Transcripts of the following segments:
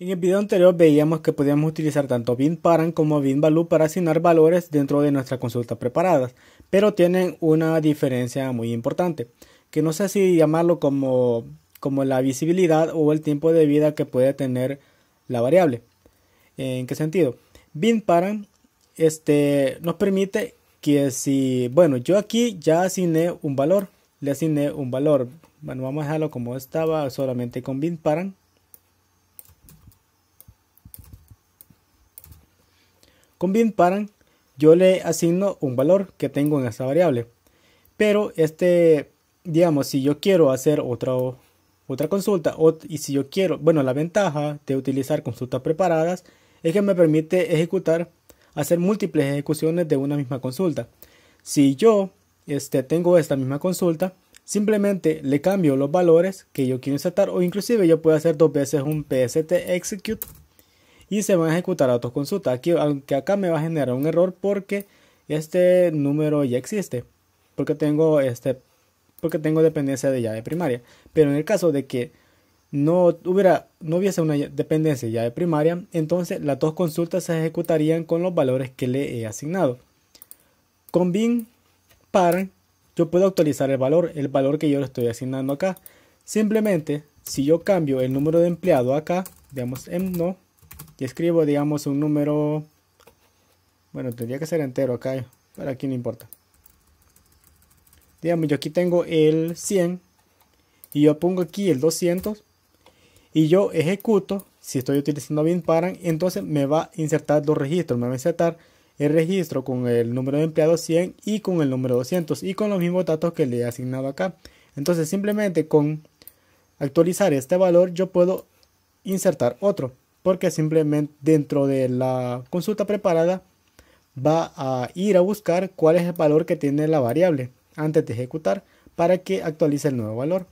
En el video anterior veíamos que podíamos utilizar tanto BinParan como BinValue para asignar valores dentro de nuestras consultas preparadas, pero tienen una diferencia muy importante, que no sé si llamarlo como, como la visibilidad o el tiempo de vida que puede tener la variable. ¿En qué sentido? BinParan este, nos permite que si, bueno, yo aquí ya asigné un valor, le asigné un valor, bueno, vamos a dejarlo como estaba solamente con BinParan Con BinParent yo le asigno un valor que tengo en esta variable. Pero este, digamos, si yo quiero hacer otra, otra consulta y si yo quiero, bueno, la ventaja de utilizar consultas preparadas es que me permite ejecutar, hacer múltiples ejecuciones de una misma consulta. Si yo este, tengo esta misma consulta, simplemente le cambio los valores que yo quiero insertar o inclusive yo puedo hacer dos veces un pst execute y se van a ejecutar autoconsulta. Aquí, aunque acá me va a generar un error porque este número ya existe, porque tengo, este, porque tengo dependencia de llave primaria. Pero en el caso de que no, hubiera, no hubiese una dependencia de llave primaria, entonces las dos consultas se ejecutarían con los valores que le he asignado. Con bin par, yo puedo actualizar el valor, el valor que yo le estoy asignando acá. Simplemente, si yo cambio el número de empleado acá, digamos en no, y escribo digamos un número bueno tendría que ser entero acá para aquí no importa digamos yo aquí tengo el 100 y yo pongo aquí el 200 y yo ejecuto si estoy utilizando BinParan, entonces me va a insertar dos registros me va a insertar el registro con el número de empleado 100 y con el número 200 y con los mismos datos que le he asignado acá entonces simplemente con actualizar este valor yo puedo insertar otro porque simplemente dentro de la consulta preparada va a ir a buscar cuál es el valor que tiene la variable antes de ejecutar para que actualice el nuevo valor.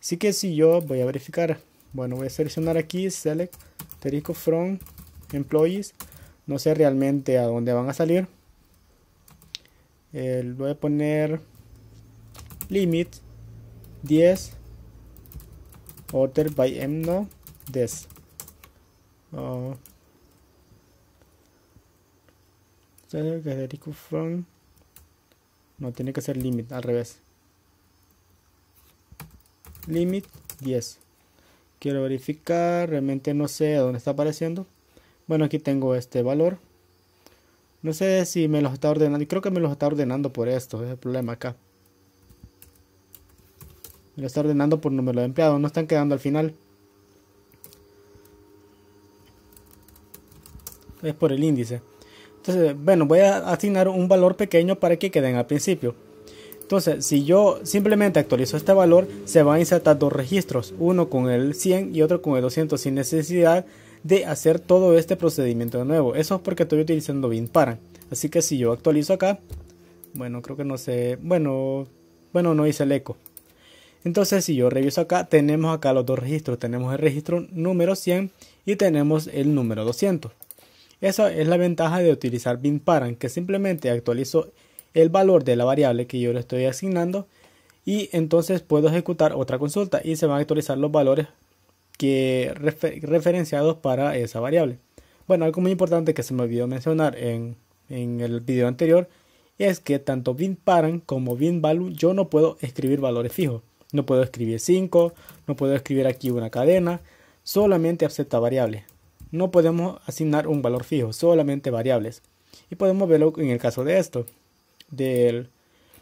Así que si yo voy a verificar, bueno, voy a seleccionar aquí select terico from employees, no sé realmente a dónde van a salir. Eh, voy a poner limit 10 order by no des no, tiene que ser limit, al revés. Limit 10. Quiero verificar, realmente no sé a dónde está apareciendo. Bueno, aquí tengo este valor. No sé si me los está ordenando. Creo que me los está ordenando por esto. Es el problema acá. Me lo está ordenando por número de empleados. No están quedando al final. es por el índice. Entonces, bueno, voy a asignar un valor pequeño para que queden al principio. Entonces, si yo simplemente actualizo este valor, se van a insertar dos registros, uno con el 100 y otro con el 200 sin necesidad de hacer todo este procedimiento de nuevo. Eso es porque estoy utilizando bin para Así que si yo actualizo acá, bueno, creo que no sé, bueno, bueno, no hice el eco. Entonces, si yo reviso acá, tenemos acá los dos registros, tenemos el registro número 100 y tenemos el número 200. Esa es la ventaja de utilizar binParent, que simplemente actualizo el valor de la variable que yo le estoy asignando y entonces puedo ejecutar otra consulta y se van a actualizar los valores referenciados para esa variable. Bueno, algo muy importante que se me olvidó mencionar en, el video anterior es que tanto binParent como binValue yo no puedo escribir valores fijos. No puedo escribir 5, no puedo escribir aquí una cadena, solamente acepta variables no podemos asignar un valor fijo, solamente variables. Y podemos verlo en el caso de esto. Del,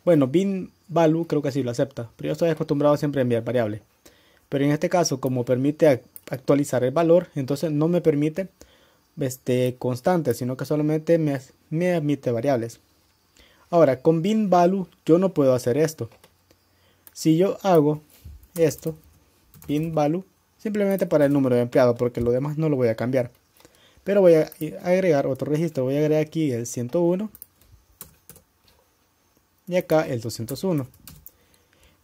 bueno, binValue creo que sí lo acepta, pero yo estoy acostumbrado siempre a enviar variables. Pero en este caso, como permite actualizar el valor, entonces no me permite este, constante, sino que solamente me, me admite variables. Ahora, con binValue yo no puedo hacer esto. Si yo hago esto, binValue, simplemente para el número de empleado porque lo demás no lo voy a cambiar pero voy a agregar otro registro voy a agregar aquí el 101 y acá el 201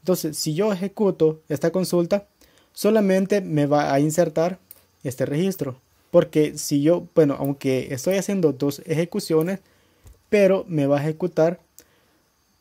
entonces si yo ejecuto esta consulta solamente me va a insertar este registro porque si yo bueno aunque estoy haciendo dos ejecuciones pero me va a ejecutar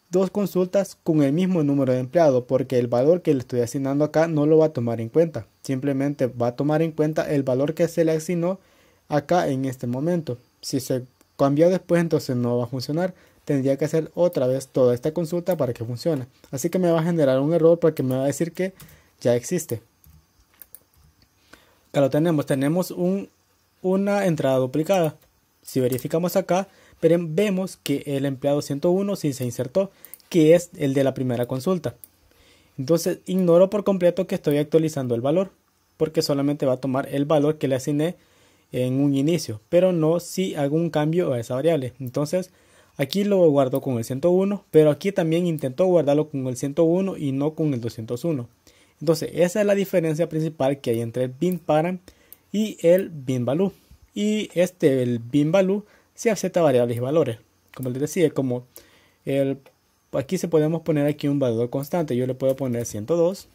dos consultas con el mismo número de empleado porque el valor que le estoy asignando acá no lo va a tomar en cuenta Simplemente va a tomar en cuenta el valor que se le asignó acá en este momento. Si se cambió después, entonces no va a funcionar. Tendría que hacer otra vez toda esta consulta para que funcione. Así que me va a generar un error porque me va a decir que ya existe. acá lo tenemos. Tenemos una entrada duplicada. Si verificamos acá, vemos que el empleado 101 sí se insertó, que es el de la primera consulta. Entonces ignoro por completo que estoy actualizando el valor, porque solamente va a tomar el valor que le asigné en un inicio, pero no si hago un cambio a esa variable. Entonces aquí lo guardo con el 101, pero aquí también intento guardarlo con el 101 y no con el 201. Entonces esa es la diferencia principal que hay entre el bin para y el bin value. Y este, el bin value, se acepta variables y valores. Como les decía, como el Aquí se podemos poner aquí un valor constante. Yo le puedo poner 102.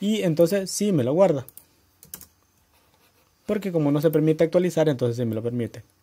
Y entonces sí me lo guarda. Porque como no se permite actualizar, entonces sí me lo permite.